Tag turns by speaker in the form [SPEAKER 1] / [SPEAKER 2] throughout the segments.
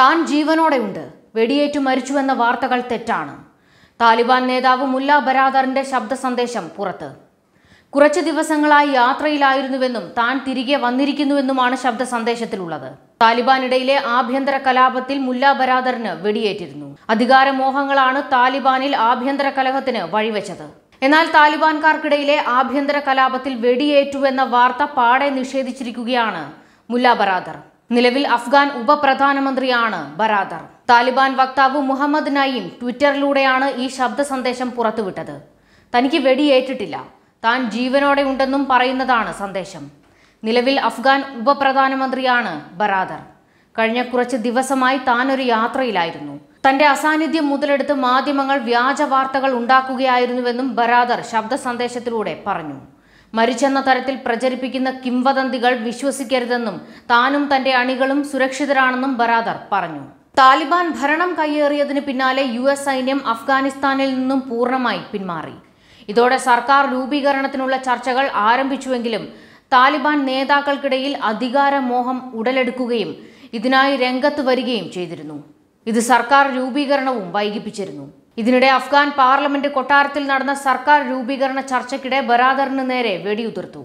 [SPEAKER 1] താൻ ജീവനോടെയുണ്ട് വെടിയേറ്റു മരിച്ചുവെന്ന വാർത്തകൾ തെറ്റാണ് താലിബാൻ നേതാവ് മുല്ല ബരാദറിന്റെ ശബ്ദ സന്ദേശം പുറത്ത് കുറച്ച് ദിവസങ്ങളായി യാത്രയിലായിരുന്നുവെന്നും താൻ തിരികെ വന്നിരിക്കുന്നുവെന്നുമാണ് ശബ്ദ സന്ദേശത്തിലുള്ളത് താലിബാനിടയിലെ ആഭ്യന്തര കലാപത്തിൽ മുല്ല ബരാദറിന് വെടിയേറ്റിരുന്നു അധികാരമോഹങ്ങളാണ് താലിബാനിൽ ആഭ്യന്തര കലഹത്തിന് വഴിവെച്ചത് എന്നാൽ താലിബാൻകാർക്കിടയിലെ ആഭ്യന്തര കലാപത്തിൽ വെടിയേറ്റുവെന്ന വാർത്ത പാടെ നിഷേധിച്ചിരിക്കുകയാണ് മുല്ല ബറാദർ നിലവിൽ അഫ്ഗാൻ ഉപപ്രധാനമന്ത്രിയാണ് ബറാദർ താലിബാൻ വക്താവ് മുഹമ്മദ് നയീം ട്വിറ്ററിലൂടെയാണ് ഈ ശബ്ദ സന്ദേശം പുറത്തുവിട്ടത് തനിക്ക് വെടിയേറ്റിട്ടില്ല താൻ ജീവനോടെ ഉണ്ടെന്നും പറയുന്നതാണ് സന്ദേശം നിലവിൽ അഫ്ഗാൻ ഉപപ്രധാനമന്ത്രിയാണ് ബറാദർ കഴിഞ്ഞ കുറച്ച് ദിവസമായി താൻ ഒരു യാത്രയിലായിരുന്നു തന്റെ അസാന്നിധ്യം മുതലെടുത്ത് മാധ്യമങ്ങൾ വ്യാജ വാർത്തകൾ ഉണ്ടാക്കുകയായിരുന്നുവെന്നും ബറാദർ ശബ്ദ സന്ദേശത്തിലൂടെ പറഞ്ഞു മരിച്ചെന്ന തരത്തിൽ പ്രചരിപ്പിക്കുന്ന കിംവദന്തികൾ വിശ്വസിക്കരുതെന്നും താനും തന്റെ അണികളും സുരക്ഷിതരാണെന്നും ബറാദർ പറഞ്ഞു താലിബാൻ ഭരണം കയ്യേറിയതിന് പിന്നാലെ യു എസ് സൈന്യം അഫ്ഗാനിസ്ഥാനിൽ നിന്നും പൂർണ്ണമായി പിന്മാറി ഇതോടെ സർക്കാർ രൂപീകരണത്തിനുള്ള ചർച്ചകൾ ആരംഭിച്ചുവെങ്കിലും താലിബാൻ നേതാക്കൾക്കിടയിൽ അധികാരമോഹം ഉടലെടുക്കുകയും ഇതിനായി രംഗത്ത് വരികയും ചെയ്തിരുന്നു ഇത് സർക്കാർ രൂപീകരണവും വൈകിപ്പിച്ചിരുന്നു ഇതിനിടെ അഫ്ഗാൻ പാർലമെന്റ് കൊട്ടാരത്തിൽ നടന്ന സർക്കാർ രൂപീകരണ ചർച്ചയ്ക്കിടെ ബരാദറിന് നേരെ വെടിയുതിർത്തു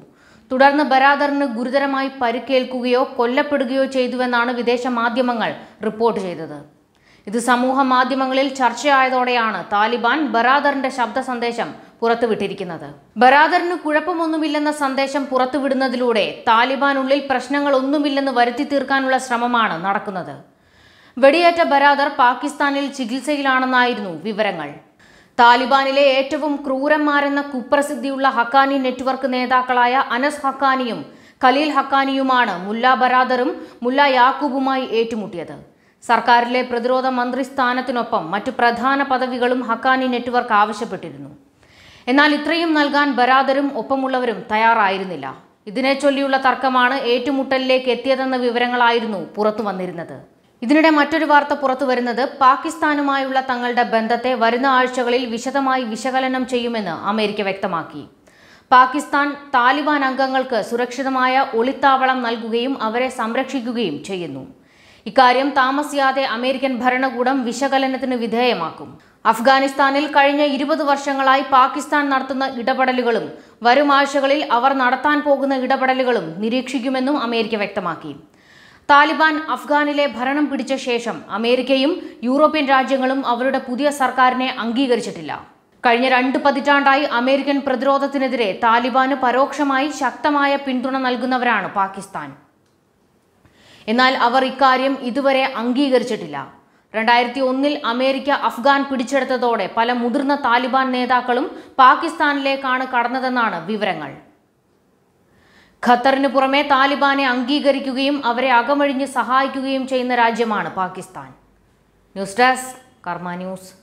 [SPEAKER 1] തുടർന്ന് ബരാദറിന് ഗുരുതരമായി പരിക്കേൽക്കുകയോ കൊല്ലപ്പെടുകയോ ചെയ്തുവെന്നാണ് വിദേശ മാധ്യമങ്ങൾ റിപ്പോർട്ട് ചെയ്തത് ഇത് സമൂഹ മാധ്യമങ്ങളിൽ ചർച്ചയായതോടെയാണ് താലിബാൻ ബരാദറിന്റെ ശബ്ദ സന്ദേശം പുറത്തുവിട്ടിരിക്കുന്നത് ബരാദറിന് കുഴപ്പമൊന്നുമില്ലെന്ന സന്ദേശം പുറത്തുവിടുന്നതിലൂടെ താലിബാനുള്ളിൽ പ്രശ്നങ്ങളൊന്നുമില്ലെന്ന് വരുത്തി തീർക്കാനുള്ള ശ്രമമാണ് നടക്കുന്നത് വെടിയേറ്റ ബരാദർ പാകിസ്ഥാനിൽ ചികിത്സയിലാണെന്നായിരുന്നു വിവരങ്ങൾ താലിബാനിലെ ഏറ്റവും ക്രൂരന്മാരെന്ന കുപ്രസിദ്ധിയുള്ള ഹക്കാനി നെറ്റ്വർക്ക് നേതാക്കളായ അനസ് ഹക്കാനിയും ഖലീൽ ഹക്കാനിയുമാണ് മുല്ല ബരാദറും മുല്ല യാക്കൂബുമായി ഏറ്റുമുട്ടിയത് സർക്കാരിലെ പ്രതിരോധ മന്ത്രി സ്ഥാനത്തിനൊപ്പം മറ്റു പ്രധാന പദവികളും ഹക്കാനി നെറ്റ്വർക്ക് ആവശ്യപ്പെട്ടിരുന്നു എന്നാൽ ഇത്രയും നൽകാൻ ബരാദറും ഒപ്പമുള്ളവരും തയ്യാറായിരുന്നില്ല ഇതിനെ ചൊല്ലിയുള്ള തർക്കമാണ് ഏറ്റുമുട്ടലിലേക്ക് എത്തിയതെന്ന വിവരങ്ങളായിരുന്നു പുറത്തു വന്നിരുന്നത് ഇതിനിടെ മറ്റൊരു വാർത്ത പുറത്തു വരുന്നത് പാകിസ്ഥാനുമായുള്ള തങ്ങളുടെ ബന്ധത്തെ വരുന്ന ആഴ്ചകളിൽ വിശദമായി വിശകലനം ചെയ്യുമെന്ന് അമേരിക്ക വ്യക്തമാക്കി പാകിസ്ഥാൻ താലിബാൻ അംഗങ്ങൾക്ക് സുരക്ഷിതമായ ഒളിത്താവളം നൽകുകയും അവരെ സംരക്ഷിക്കുകയും ചെയ്യുന്നു ഇക്കാര്യം താമസിയാതെ അമേരിക്കൻ ഭരണകൂടം വിശകലനത്തിന് വിധേയമാക്കും അഫ്ഗാനിസ്ഥാനിൽ കഴിഞ്ഞ ഇരുപത് വർഷങ്ങളായി പാകിസ്ഥാൻ നടത്തുന്ന ഇടപെടലുകളും വരും ആഴ്ചകളിൽ അവർ നടത്താൻ പോകുന്ന ഇടപെടലുകളും നിരീക്ഷിക്കുമെന്നും അമേരിക്ക വ്യക്തമാക്കി താലിബാൻ അഫ്ഗാനിലെ ഭരണം പിടിച്ച ശേഷം അമേരിക്കയും യൂറോപ്യൻ രാജ്യങ്ങളും അവരുടെ പുതിയ സർക്കാരിനെ അംഗീകരിച്ചിട്ടില്ല കഴിഞ്ഞ രണ്ട് പതിറ്റാണ്ടായി അമേരിക്കൻ പ്രതിരോധത്തിനെതിരെ താലിബാന് പരോക്ഷമായി ശക്തമായ പിന്തുണ നൽകുന്നവരാണ് പാകിസ്ഥാൻ എന്നാൽ അവർ ഇക്കാര്യം ഇതുവരെ അംഗീകരിച്ചിട്ടില്ല രണ്ടായിരത്തി ഒന്നിൽ അമേരിക്ക അഫ്ഗാൻ പിടിച്ചെടുത്തതോടെ പല മുതിർന്ന താലിബാൻ നേതാക്കളും പാകിസ്ഥാനിലേക്കാണ് കടന്നതെന്നാണ് വിവരങ്ങൾ ഖത്തറിന് പുറമെ താലിബാനെ അംഗീകരിക്കുകയും അവരെ അകമഴിഞ്ഞ് സഹായിക്കുകയും ചെയ്യുന്ന രാജ്യമാണ് Pakistan news desk Karma news